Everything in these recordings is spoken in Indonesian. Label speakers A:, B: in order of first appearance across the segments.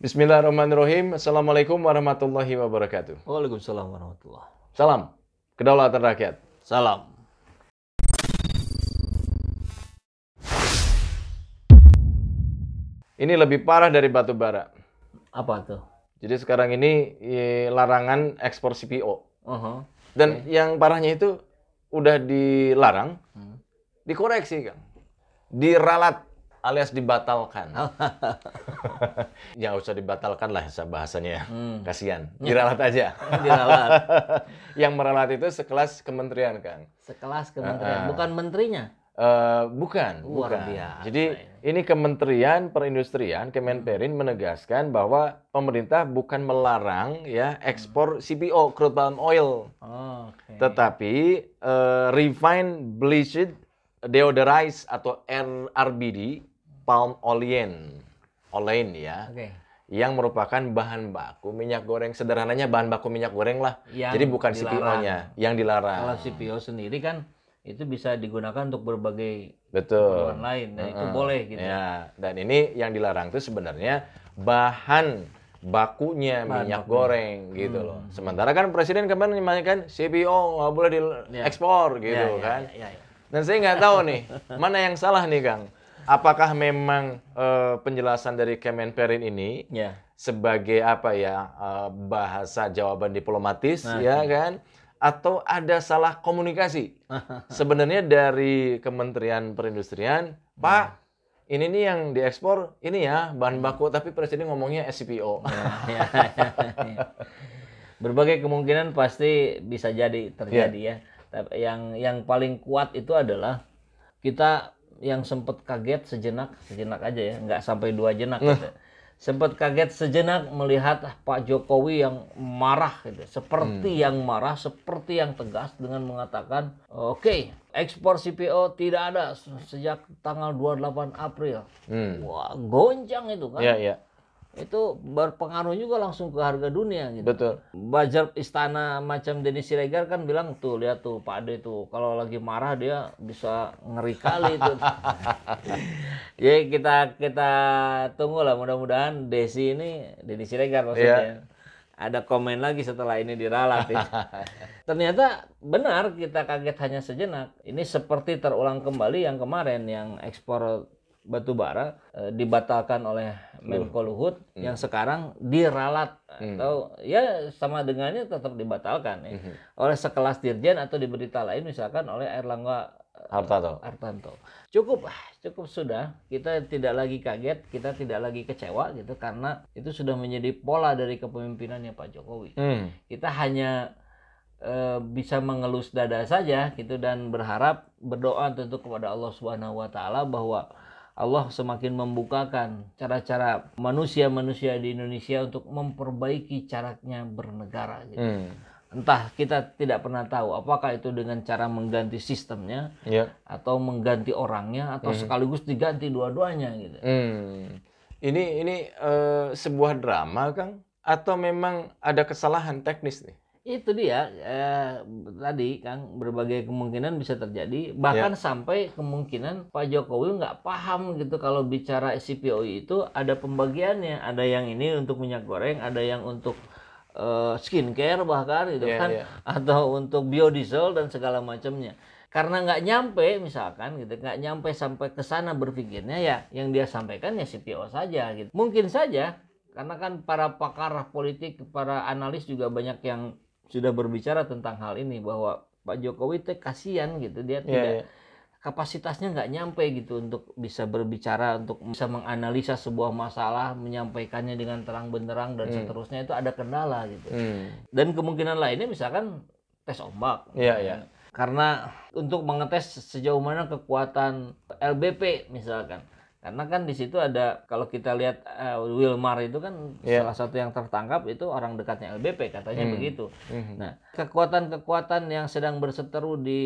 A: Bismillahirrahmanirrahim. Assalamualaikum warahmatullahi wabarakatuh. Waalaikumsalam warahmatullahi wabarakatuh. Salam kedaulatan rakyat. Salam. Ini lebih parah dari batu bara. Apa tuh? Jadi sekarang ini larangan ekspor CPO. Uh -huh. Dan okay. yang parahnya itu udah dilarang, hmm. dikoreksi kan, diralat alias dibatalkan. Oh. yang usah dibatalkan lah bahasanya. Hmm. Kasihan. Diralat aja. Diralat. Yang meralat itu sekelas kementerian, Kang.
B: Sekelas kementerian, uh, uh. bukan menterinya.
A: Uh, bukan, Luar bukan. Biasa. Jadi ini Kementerian Perindustrian Kemenperin hmm. menegaskan bahwa pemerintah bukan melarang ya ekspor hmm. CPO crude palm oil, oh, okay. tetapi uh, refined bleached deodorized atau RBD palm olein, olein ya. Okay. Yang merupakan bahan baku minyak goreng. Sederhananya bahan baku minyak goreng lah.
B: Yang Jadi bukan CPO-nya yang dilarang. Kalau CPO sendiri kan itu bisa digunakan untuk berbagai
A: betul lain dan uh itu boleh gitu.
B: Ya, dan ini yang dilarang itu sebenarnya
A: bahan bakunya bahan minyak bakunya. goreng gitu hmm. loh. Sementara kan presiden kemarin menyampaikan CPO nggak boleh diekspor ya. gitu ya, ya, kan. Ya, ya, ya. Dan saya nggak tahu nih mana yang salah nih Kang apakah memang uh, penjelasan dari Kemenperin ini ya. sebagai apa ya uh, bahasa jawaban diplomatis nah, ya iya. kan atau ada salah komunikasi? Sebenarnya dari Kementerian Perindustrian, Pak nah. ini nih yang diekspor ini ya bahan baku tapi presiden ngomongnya
B: SPO. Nah, ya, ya, ya, Berbagai kemungkinan pasti bisa jadi terjadi iya. ya. ya. Yang yang paling kuat itu adalah kita yang sempat kaget sejenak, sejenak aja ya, nggak sampai dua jenak. Nah. Gitu. Sempat kaget sejenak melihat Pak Jokowi yang marah gitu, seperti hmm. yang marah, seperti yang tegas dengan mengatakan, oke, okay, ekspor CPO tidak ada sejak tanggal 28 April. Hmm. Wah, goncang itu kan. Yeah, yeah itu berpengaruh juga langsung ke harga dunia gitu. Betul. Bajar istana macam Denis Siregar kan bilang tuh lihat tuh Pak Ade tuh kalau lagi marah dia bisa ngeri kali itu. Jadi ya, kita kita tunggu lah mudah-mudahan Desi ini Denis Siregar maksudnya. Yeah. Ada komen lagi setelah ini diralat ya. Ternyata benar kita kaget hanya sejenak. Ini seperti terulang kembali yang kemarin yang ekspor batu bara e, eh, dibatalkan oleh Menko Luhut hmm. yang sekarang diralat hmm. atau ya sama dengannya tetap dibatalkan ya. Hmm. oleh sekelas dirjen atau diberita lain misalkan oleh Erlangga eh, Hartanto. Hartanto. Cukup, ah, cukup sudah. Kita tidak lagi kaget, kita tidak lagi kecewa gitu karena itu sudah menjadi pola dari kepemimpinannya Pak Jokowi. Hmm. Kita hanya e, bisa mengelus dada saja gitu dan berharap berdoa tentu kepada Allah Subhanahu wa taala bahwa Allah semakin membukakan cara-cara manusia-manusia di Indonesia untuk memperbaiki caranya bernegara. Gitu. Hmm. Entah kita tidak pernah tahu apakah itu dengan cara mengganti sistemnya ya. atau mengganti orangnya atau hmm. sekaligus diganti dua-duanya gitu.
A: Hmm. Ini ini uh, sebuah drama Kang atau memang ada kesalahan teknis nih?
B: itu dia eh, tadi Kang berbagai kemungkinan bisa terjadi bahkan yeah. sampai kemungkinan Pak Jokowi nggak paham gitu kalau bicara CPO itu ada pembagiannya ada yang ini untuk minyak goreng ada yang untuk eh, skincare bahkan gitu yeah, kan yeah. atau untuk biodiesel dan segala macamnya karena nggak nyampe misalkan gitu nggak nyampe sampai ke sana berpikirnya ya yang dia sampaikan ya CPO saja gitu mungkin saja karena kan para pakar politik para analis juga banyak yang sudah berbicara tentang hal ini bahwa Pak Jokowi teh kasihan gitu dia iya, tidak yeah. kapasitasnya nggak nyampe gitu untuk bisa berbicara untuk bisa menganalisa sebuah masalah menyampaikannya dengan terang benderang dan hmm. seterusnya itu ada kendala gitu hmm. dan kemungkinan lainnya misalkan tes ombak yeah, iya, iya. ya. karena untuk mengetes sejauh mana kekuatan LBP misalkan karena kan di situ ada kalau kita lihat uh, Wilmar itu kan yeah. salah satu yang tertangkap itu orang dekatnya LBP katanya mm. begitu. Hmm. Nah, kekuatan-kekuatan yang sedang berseteru di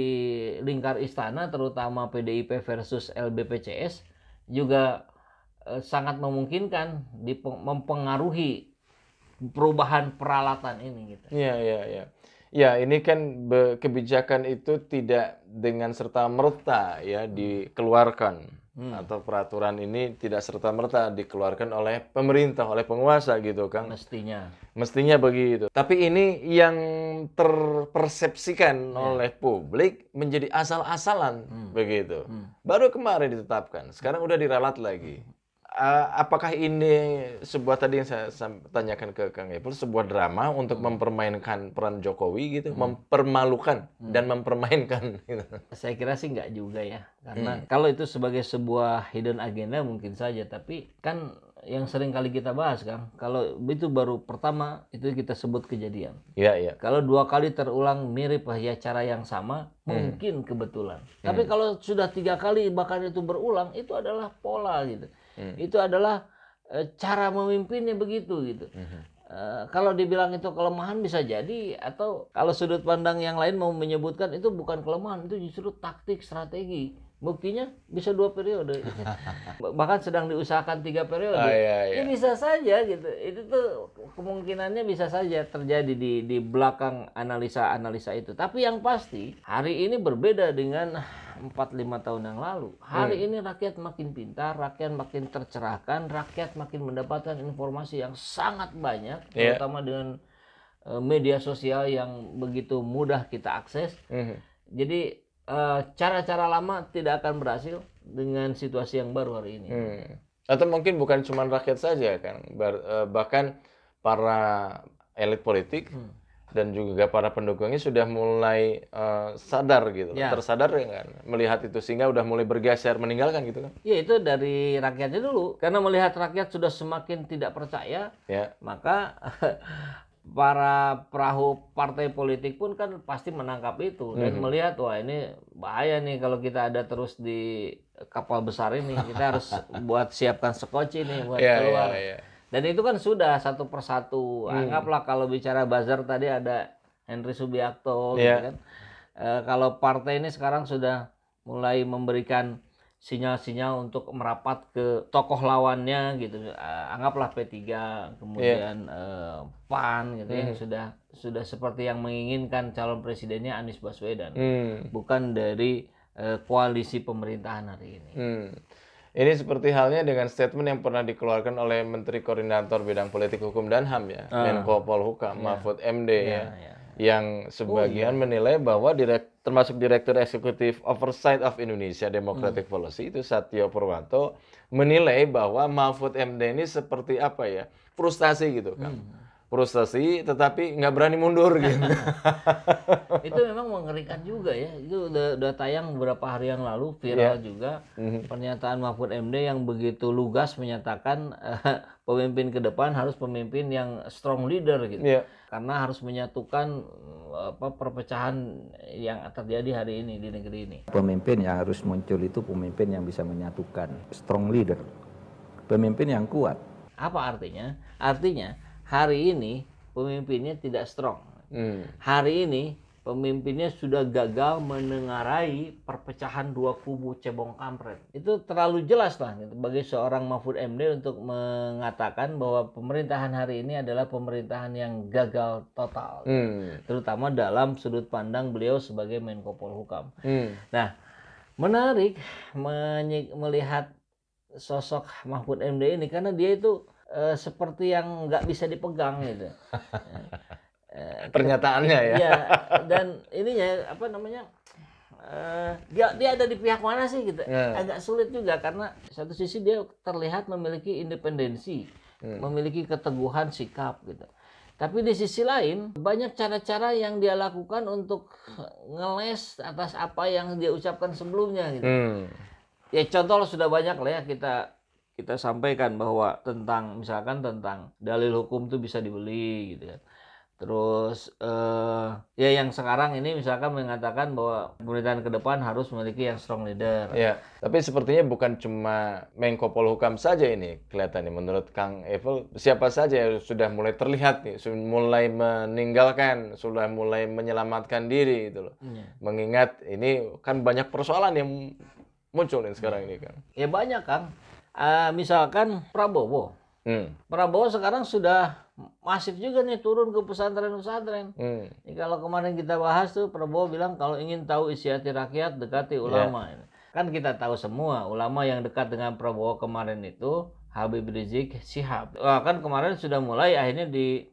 B: lingkar istana terutama PDIP versus LBPCS juga uh, sangat memungkinkan mempengaruhi perubahan peralatan ini gitu.
A: Iya, yeah, iya, yeah, iya. Yeah. Ya, ini kan kebijakan itu tidak dengan serta merta ya hmm. dikeluarkan hmm. atau peraturan ini tidak serta merta dikeluarkan oleh pemerintah oleh penguasa gitu kan mestinya mestinya begitu tapi ini yang terpersepsikan hmm. oleh publik menjadi asal-asalan hmm. begitu hmm. baru kemarin ditetapkan sekarang udah diralat lagi hmm uh, apakah ini sebuah tadi yang saya tanyakan ke Kang Epul sebuah drama untuk hmm. mempermainkan peran Jokowi gitu, hmm.
B: mempermalukan hmm. dan mempermainkan gitu. Saya kira sih nggak juga ya. Karena hmm. kalau itu sebagai sebuah hidden agenda mungkin saja, tapi kan yang sering kali kita bahas kan, kalau itu baru pertama itu kita sebut kejadian. Iya, iya. Kalau dua kali terulang mirip ya cara yang sama, hmm. mungkin kebetulan. Hmm. Tapi kalau sudah tiga kali bahkan itu berulang, itu adalah pola gitu hmm. itu adalah e, cara memimpinnya begitu gitu. Hmm. E, kalau dibilang itu kelemahan bisa jadi atau kalau sudut pandang yang lain mau menyebutkan itu bukan kelemahan itu justru taktik strategi buktinya bisa dua periode bahkan sedang diusahakan tiga periode oh, iya, iya. ini ya bisa saja gitu itu tuh kemungkinannya bisa saja terjadi di di belakang analisa analisa itu tapi yang pasti hari ini berbeda dengan empat lima tahun yang lalu. Hari hmm. ini rakyat makin pintar, rakyat makin tercerahkan, rakyat makin mendapatkan informasi yang sangat banyak, yeah. terutama dengan uh, media sosial yang begitu mudah kita akses. Hmm. Jadi eh, cara-cara uh, lama tidak akan berhasil dengan situasi yang baru hari ini. Hmm. Atau mungkin bukan cuma rakyat saja kan, bah- eh,
A: bahkan para elit politik. Hmm dan juga para pendukungnya sudah mulai uh, sadar gitu, ya. tersadar ya kan, melihat itu sehingga udah mulai bergeser meninggalkan gitu kan?
B: Ya itu dari rakyatnya dulu, karena melihat rakyat sudah semakin tidak percaya, ya. maka para perahu partai politik pun kan pasti menangkap itu dan -hmm. melihat wah ini bahaya nih kalau kita ada terus di kapal besar ini, kita harus buat siapkan sekoci nih buat ya, keluar. Ya, ya. Dan itu kan sudah satu persatu. Hmm. Anggaplah kalau bicara buzzer tadi ada Henry Subiakto, yeah. gitu iya. kan. E, kalau partai ini sekarang sudah mulai memberikan sinyal-sinyal untuk merapat ke tokoh lawannya gitu. Eh, anggaplah P3, kemudian yeah. Iya. e, PAN gitu ya, hmm. ya sudah sudah seperti yang menginginkan calon presidennya Anies Baswedan, hmm. bukan dari e, koalisi pemerintahan hari ini. Hmm.
A: Ini seperti halnya dengan statement yang pernah dikeluarkan oleh Menteri Koordinator Bidang Politik Hukum dan HAM ya, uh. Menko Polhukam, yeah. Mahfud MD yeah, ya. Yeah iya. yang sebagian oh, iya. menilai bahwa direk, termasuk direktur eksekutif Oversight of Indonesia Democratic Polisi hmm. Policy itu Satyo Purwanto menilai bahwa Mahfud MD ini seperti apa ya frustasi gitu kan Mm frustasi tetapi nggak berani mundur gitu.
B: itu memang mengerikan juga ya. Itu udah, udah tayang beberapa hari yang lalu viral yeah. juga mm-hmm. pernyataan Mahfud MD yang begitu lugas menyatakan uh, pemimpin ke depan harus pemimpin yang strong leader gitu. Yeah. Karena harus menyatukan eh, apa perpecahan yang terjadi hari ini di negeri ini. Pemimpin yang harus muncul itu pemimpin yang bisa menyatukan, strong leader. Pemimpin yang kuat. Apa artinya? Artinya hari ini pemimpinnya tidak strong. Hmm. Hari ini pemimpinnya sudah gagal menengarai perpecahan dua kubu cebong kampret. Itu terlalu jelas lah gitu, bagi seorang Mahfud MD untuk mengatakan bahwa pemerintahan hari ini adalah pemerintahan yang gagal total. Hmm. Terutama dalam sudut pandang beliau sebagai Menko Polhukam. Hmm. Nah, menarik melihat sosok Mahfud MD ini karena dia itu Eh, seperti yang nggak bisa dipegang gitu. Pernyataannya ya. ya. dan ininya apa namanya? Uh, dia dia ada di pihak mana sih gitu yeah. agak sulit juga karena satu sisi dia terlihat memiliki independensi mm. memiliki keteguhan sikap gitu tapi di sisi lain banyak cara-cara yang dia lakukan untuk ngeles atas apa yang dia ucapkan sebelumnya gitu mm. ya contoh sudah banyak lah ya kita kita sampaikan bahwa tentang misalkan tentang dalil hukum itu bisa dibeli gitu kan. Terus uh, ya yang sekarang ini misalkan mengatakan bahwa pemerintahan ke depan harus memiliki yang strong leader. Ya, tapi sepertinya
A: bukan cuma Menko Polhukam saja ini kelihatannya menurut Kang Evel siapa saja yang sudah mulai terlihat nih, sudah mulai meninggalkan, sudah mulai menyelamatkan diri itu loh. Ya. Mengingat ini kan banyak persoalan yang muncul nih sekarang ya. ini
B: kan. Ya banyak Kang uh, misalkan Prabowo. Hmm. Prabowo sekarang sudah masif juga nih turun ke pesantren-pesantren. Hmm. Ini kalau kemarin kita bahas tuh Prabowo bilang kalau ingin tahu isi hati rakyat dekati ya. ulama. Yeah. Kan kita tahu semua ulama yang dekat dengan Prabowo kemarin itu Habib Rizik Sihab. Wah, kan kemarin sudah mulai akhirnya di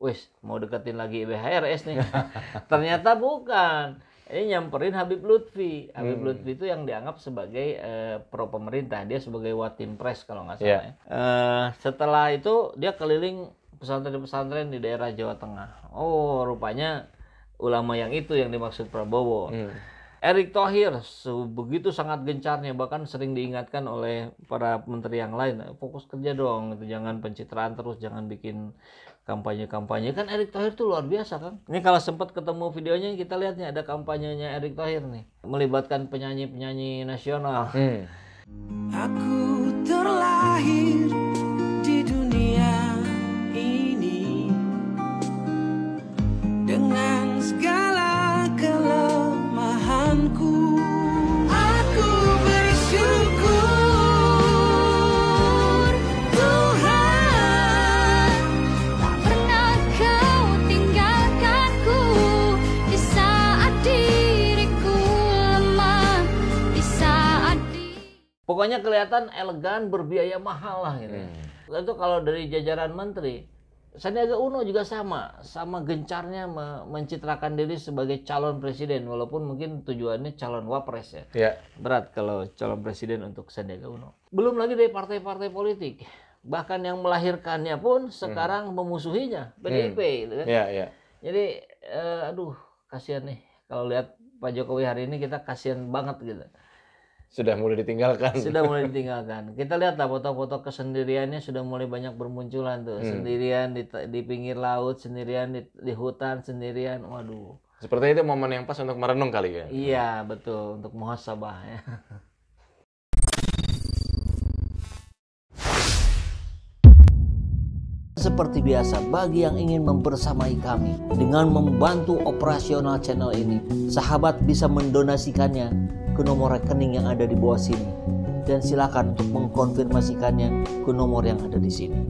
B: wis mau deketin lagi IBHRS nih. Ternyata bukan ini nyamperin Habib Lutfi. Habib hmm. Lutfi itu yang dianggap sebagai uh, eh, pro pemerintah. Dia sebagai watim pres kalau nggak iya. salah. Yeah. Ya. Uh, setelah itu dia keliling pesantren-pesantren di daerah Jawa Tengah. Oh, rupanya ulama yang itu yang dimaksud Prabowo. Hmm. Erick Thohir begitu sangat gencarnya bahkan sering diingatkan oleh para menteri yang lain eh, fokus kerja dong itu jangan pencitraan terus jangan bikin kampanye-kampanye kan Erick Thohir tuh luar biasa kan ini kalau sempat ketemu videonya kita lihat nih ada kampanyenya Erick Thohir nih melibatkan penyanyi-penyanyi nasional hmm. aku terlahir di dunia ini dengan segala kelemahanku Pokoknya kelihatan elegan, berbiaya mahal lah gitu. Hmm. Lalu kalau dari jajaran menteri, Sandiaga Uno juga sama, sama gencarnya mencitrakan diri sebagai calon presiden walaupun mungkin tujuannya calon wapres ya. ya. Berat kalau calon presiden untuk Sandiaga Uno. Belum lagi dari partai-partai politik, bahkan yang melahirkannya pun hmm. sekarang hmm. memusuhinya PDIP. Hmm. Kan? Ya, ya. Jadi, uh, aduh kasihan nih kalau lihat Pak Jokowi hari ini kita kasihan banget gitu
A: sudah mulai ditinggalkan. Sudah mulai
B: ditinggalkan. Kita lihatlah foto-foto kesendiriannya sudah mulai banyak bermunculan tuh. Hmm. Sendirian di, di pinggir laut, sendirian di, di hutan, sendirian. Waduh.
A: Sepertinya itu momen yang pas untuk merenung kali ya.
B: Iya, betul. Untuk muhasabah ya. seperti biasa bagi yang ingin mempersamai kami dengan membantu operasional channel ini. Sahabat bisa mendonasikannya ke nomor rekening yang ada di bawah sini dan silakan untuk mengkonfirmasikannya ke nomor yang ada di sini.